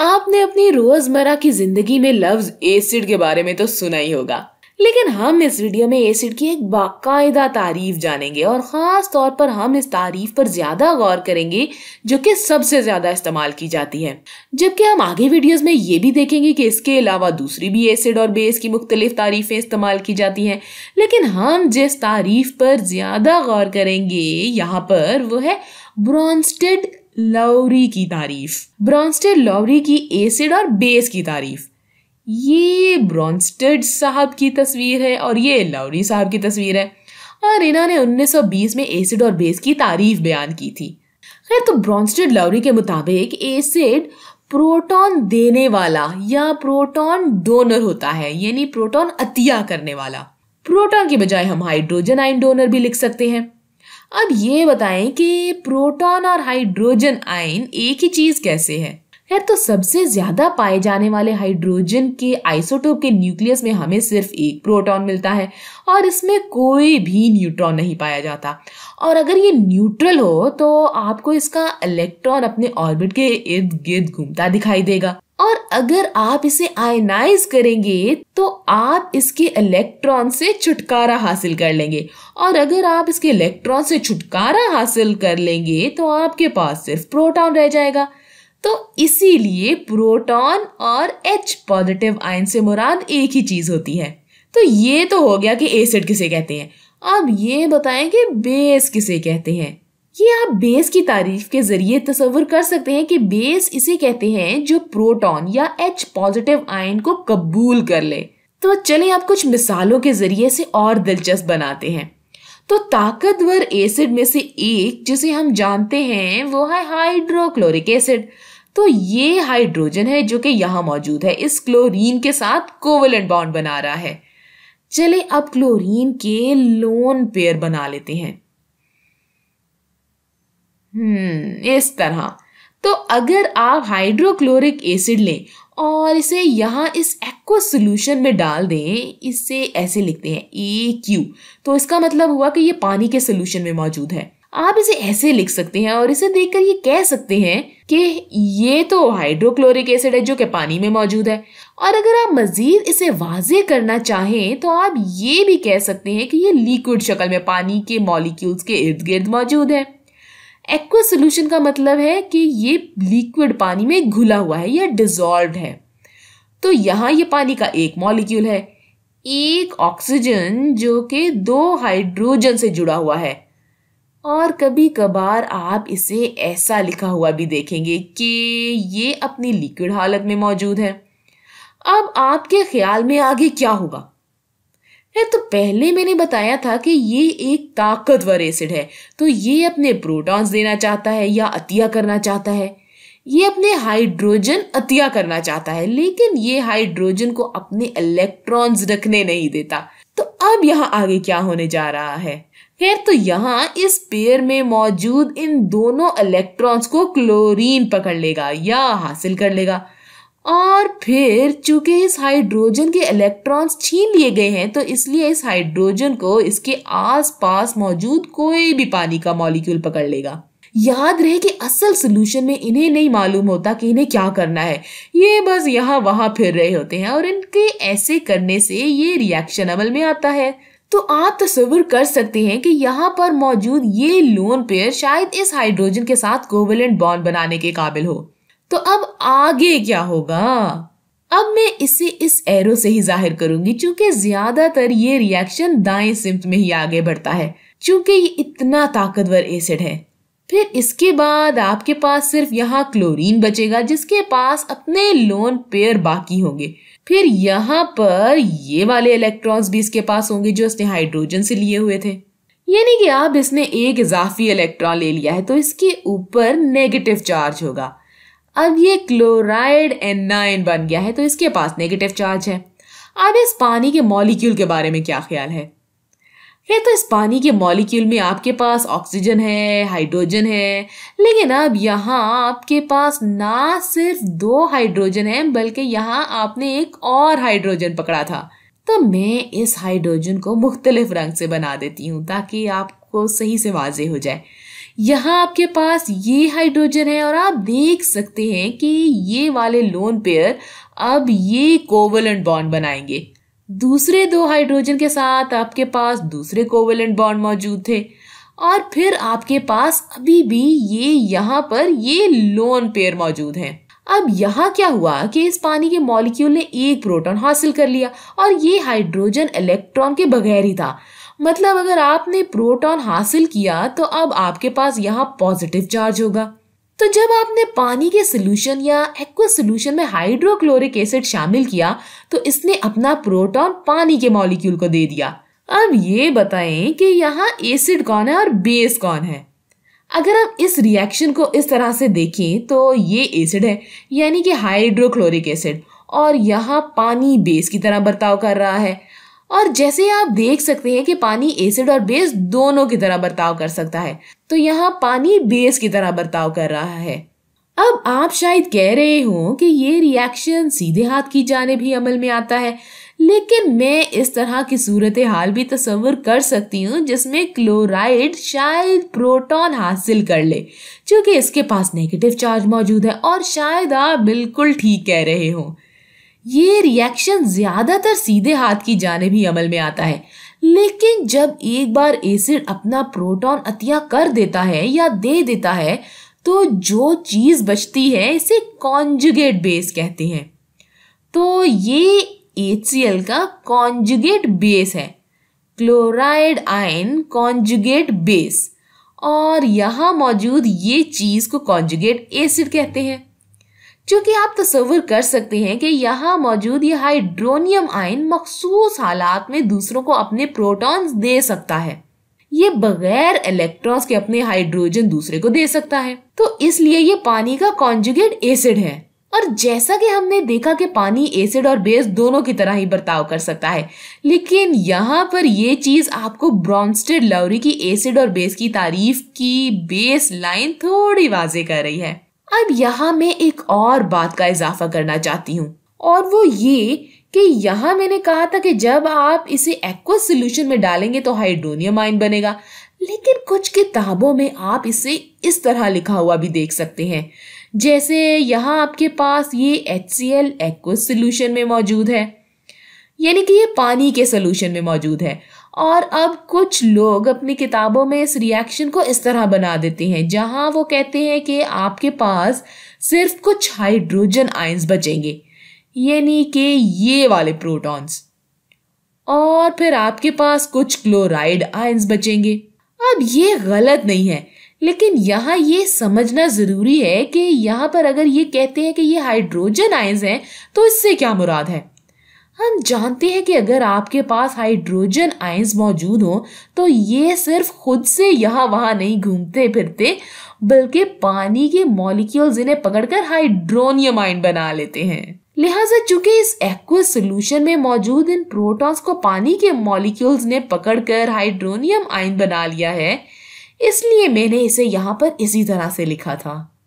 आपने अपनी रोजमर्रा की जिंदगी में लफ्ज एसिड के बारे में तो सुना ही होगा लेकिन हम इस वीडियो में एसिड की एक बाकायदा तारीफ जानेंगे और ख़ास तौर पर हम इस तारीफ पर ज़्यादा गौर करेंगे जो कि सबसे ज़्यादा इस्तेमाल की जाती है जबकि हम आगे वीडियोस में ये भी देखेंगे कि इसके अलावा दूसरी भी एसिड और बेस की मुख्तलिफ तारीफ़ें इस्तेमाल की जाती हैं लेकिन हम जिस तारीफ पर ज़्यादा गौर करेंगे यहाँ पर वो है ब्रॉन्स्टेड लौरी की तारीफ ब्रॉन्स्टेड लौरी की एसिड और बेस की तारीफ ये ब्रॉन्स्टेड साहब की तस्वीर है और ये लौरी साहब की तस्वीर है और इन्होंने 1920 में एसिड और बेस की तारीफ बयान की थी खैर तो ब्रॉन्स्टेड लौरी के मुताबिक एसिड प्रोटॉन देने वाला या प्रोटॉन डोनर होता है यानी प्रोटॉन अतिया करने वाला प्रोटॉन की बजाय हम हाइड्रोजन आइन डोनर भी लिख सकते हैं अब ये बताएं कि प्रोटॉन और हाइड्रोजन आयन एक ही चीज कैसे है खैर तो सबसे ज्यादा पाए जाने वाले हाइड्रोजन के आइसोटोप के न्यूक्लियस में हमें सिर्फ एक प्रोटॉन मिलता है और इसमें कोई भी न्यूट्रॉन नहीं पाया जाता और अगर ये न्यूट्रल हो तो आपको इसका इलेक्ट्रॉन अपने ऑर्बिट के इर्द गिर्द घूमता दिखाई देगा और अगर आप इसे आयनाइज करेंगे तो आप इसके इलेक्ट्रॉन से छुटकारा हासिल कर लेंगे और अगर आप इसके इलेक्ट्रॉन से छुटकारा हासिल कर लेंगे तो आपके पास सिर्फ प्रोटॉन रह जाएगा तो इसीलिए प्रोटॉन और एच पॉजिटिव आयन से मुराद एक ही चीज होती है तो ये तो हो गया कि एसिड किसे कहते हैं अब ये बताएं कि बेस किसे कहते हैं ये आप बेस की तारीफ के जरिए तस्वर कर सकते हैं कि बेस इसे कहते हैं जो प्रोटॉन या एच पॉजिटिव आयन को कबूल कर ले तो चले आप कुछ मिसालों के जरिए से और दिलचस्प बनाते हैं तो ताकतवर एसिड में से एक जिसे हम जानते हैं वो है हाइड्रोक्लोरिक एसिड तो ये हाइड्रोजन है जो कि यहाँ मौजूद है इस क्लोरीन के साथ कोवलेंट बॉन्ड बना रहा है चले अब क्लोरीन के लोन पेयर बना लेते हैं हम्म, इस तरह तो अगर आप हाइड्रोक्लोरिक एसिड लें और इसे यहाँ इस एक्व सोल्यूशन में डाल दें इसे ऐसे लिखते हैं ए क्यू तो इसका मतलब हुआ कि ये पानी के सोल्यूशन में मौजूद है आप इसे ऐसे लिख सकते हैं और इसे देखकर ये कह सकते हैं कि ये तो हाइड्रोक्लोरिक एसिड है जो कि पानी में मौजूद है और अगर आप मजीद इसे वाजे करना चाहें तो आप ये भी कह सकते हैं कि ये लिक्विड शक्ल में पानी के मॉलिक्यूल्स के इर्द गिर्द मौजूद है एक्वा सोल्यूशन का मतलब है कि ये लिक्विड पानी में घुला हुआ है या डिजॉल्व है तो यहाँ ये पानी का एक मॉलिक्यूल है एक ऑक्सीजन जो कि दो हाइड्रोजन से जुड़ा हुआ है और कभी कभार आप इसे ऐसा लिखा हुआ भी देखेंगे कि ये अपनी लिक्विड हालत में मौजूद है अब आपके ख्याल में आगे क्या होगा है तो पहले मैंने बताया था कि ये एक ताकतवर एसिड है तो ये अपने प्रोटॉन्स देना चाहता है या अतिया करना चाहता है ये अपने हाइड्रोजन अतिया करना चाहता है लेकिन ये हाइड्रोजन को अपने इलेक्ट्रॉन्स रखने नहीं देता तो अब यहाँ आगे क्या होने जा रहा है खैर तो यहाँ इस पेयर में मौजूद इन दोनों इलेक्ट्रॉन्स को क्लोरीन पकड़ लेगा या हासिल कर लेगा और फिर चूंकि इस हाइड्रोजन के इलेक्ट्रॉन्स छीन लिए गए हैं तो इसलिए इस हाइड्रोजन को इसके आसपास मौजूद कोई भी पानी का मॉलिक्यूल पकड़ लेगा याद रहे कि असल सोल्यूशन में इन्हें नहीं मालूम होता कि इन्हें क्या करना है ये बस यहाँ वहाँ फिर रहे होते हैं और इनके ऐसे करने से ये रिएक्शन अमल में आता है तो आप तस्वुर कर सकते हैं कि यहाँ पर मौजूद ये लोन पेयर शायद इस हाइड्रोजन के साथ कोवेलेंट बॉन्ड बनाने के काबिल हो तो अब आगे क्या होगा अब मैं इसे इस एरो से ही जाहिर करूंगी क्योंकि ज्यादातर ये रिएक्शन दाएं सिम्त में ही आगे बढ़ता है क्योंकि ये इतना ताकतवर एसिड है फिर इसके बाद आपके पास सिर्फ यहाँ क्लोरीन बचेगा जिसके पास अपने लोन पेयर बाकी होंगे फिर यहाँ पर ये वाले इलेक्ट्रॉन्स भी इसके पास होंगे जो इसने हाइड्रोजन से लिए हुए थे यानी कि अब इसने एक इजाफी इलेक्ट्रॉन ले लिया है तो इसके ऊपर नेगेटिव चार्ज होगा अब ये क्लोराइड एनाइन बन गया है तो इसके पास नेगेटिव चार्ज है अब इस पानी के मॉलिक्यूल के बारे में क्या ख्याल है ये तो इस पानी के मॉलिक्यूल में आपके पास ऑक्सीजन है हाइड्रोजन है लेकिन अब यहाँ आपके पास ना सिर्फ दो हाइड्रोजन है बल्कि यहाँ आपने एक और हाइड्रोजन पकड़ा था तो मैं इस हाइड्रोजन को मुख्तलिफ रंग से बना देती हूँ ताकि आपको सही से वाजे हो जाए यहाँ आपके पास ये हाइड्रोजन है और आप देख सकते हैं कि ये वाले लोन पेयर अब ये कोवलेंट बॉन्ड बनाएंगे दूसरे दो हाइड्रोजन के साथ आपके पास दूसरे कोवलेंट बॉन्ड मौजूद थे और फिर आपके पास अभी भी ये यहाँ पर ये लोन पेयर मौजूद हैं अब यहाँ क्या हुआ कि इस पानी के मॉलिक्यूल ने एक प्रोटॉन हासिल कर लिया और ये हाइड्रोजन इलेक्ट्रॉन के बगैर ही था मतलब अगर आपने प्रोटॉन हासिल किया तो अब आपके पास यहाँ पॉजिटिव चार्ज होगा तो जब आपने पानी के सोल्यूशन या एक्व सोल्यूशन में हाइड्रोक्लोरिक एसिड शामिल किया तो इसने अपना प्रोटॉन पानी के मॉलिक्यूल को दे दिया अब ये बताएं कि यहाँ एसिड कौन है और बेस कौन है अगर आप इस रिएक्शन को इस तरह से देखें तो ये एसिड है यानी कि हाइड्रोक्लोरिक एसिड और यहाँ पानी बेस की तरह बर्ताव कर रहा है और जैसे आप देख सकते हैं कि पानी एसिड और बेस दोनों की तरह बर्ताव कर सकता है तो यहाँ पानी बेस की तरह बर्ताव कर रहा है अब आप शायद कह रहे हो कि ये रिएक्शन सीधे हाथ की जाने भी अमल में आता है लेकिन मैं इस तरह की सूरत हाल भी तस्वर कर सकती हूँ जिसमें क्लोराइड शायद प्रोटॉन हासिल कर ले क्योंकि इसके पास नेगेटिव चार्ज मौजूद है और शायद आप बिल्कुल ठीक कह रहे हों ये रिएक्शन ज़्यादातर सीधे हाथ की जाने भी अमल में आता है लेकिन जब एक बार एसिड अपना प्रोटॉन अतिया कर देता है या दे देता है तो जो चीज़ बचती है इसे कॉन्जुगेट बेस कहते हैं तो ये एच का कॉन्जुगेट बेस है क्लोराइड आयन कॉन्जुगेट बेस और यहाँ मौजूद ये चीज़ को कॉन्जुगेट एसिड कहते हैं क्योंकि आप तस्वर कर सकते हैं कि यहाँ मौजूद यह हाइड्रोनियम आयन मखसूस हालात में दूसरों को अपने प्रोटॉन्स दे सकता है ये बगैर इलेक्ट्रॉन्स के अपने हाइड्रोजन दूसरे को दे सकता है तो इसलिए ये पानी का कॉन्जुगेट एसिड है और जैसा कि हमने देखा कि पानी एसिड और बेस दोनों की तरह ही बर्ताव कर सकता है लेकिन यहाँ पर ये चीज आपको ब्रॉन्स्टेड लवरी की एसिड और बेस की तारीफ की बेस लाइन थोड़ी वाजे कर रही है अब यहाँ मैं एक और बात का इजाफा करना चाहती हूँ और वो ये कि यहाँ मैंने कहा था कि जब आप इसे एक्वस सोल्यूशन में डालेंगे तो हाइड्रोनियम आइन बनेगा लेकिन कुछ किताबों में आप इसे इस तरह लिखा हुआ भी देख सकते हैं जैसे यहाँ आपके पास ये H C L aq solution में मौजूद है यानी कि ये पानी के सोल्यूशन में मौजूद है और अब कुछ लोग अपनी किताबों में इस रिएक्शन को इस तरह बना देते हैं जहां वो कहते हैं कि आपके पास सिर्फ कुछ हाइड्रोजन आयंस बचेंगे यानी कि ये वाले प्रोटॉन्स और फिर आपके पास कुछ क्लोराइड आयंस बचेंगे अब ये गलत नहीं है लेकिन यहाँ ये समझना ज़रूरी है कि यहाँ पर अगर ये कहते हैं कि ये हाइड्रोजन आयंस हैं तो इससे क्या मुराद है हम जानते हैं कि अगर आपके पास हाइड्रोजन आइंस मौजूद हों तो ये सिर्फ खुद से यहाँ वहाँ नहीं घूमते फिरते बल्कि पानी के मॉलिक्यूल्स इन्हें पकड़कर हाइड्रोनियम आइन बना लेते हैं लिहाजा चूंकि इस एक्वस सोलूशन में मौजूद इन प्रोटॉन्स को पानी के मॉलिक्यूल्स ने पकड़कर हाइड्रोनियम आइन बना लिया है इसलिए मैंने इसे यहाँ पर इसी तरह से लिखा था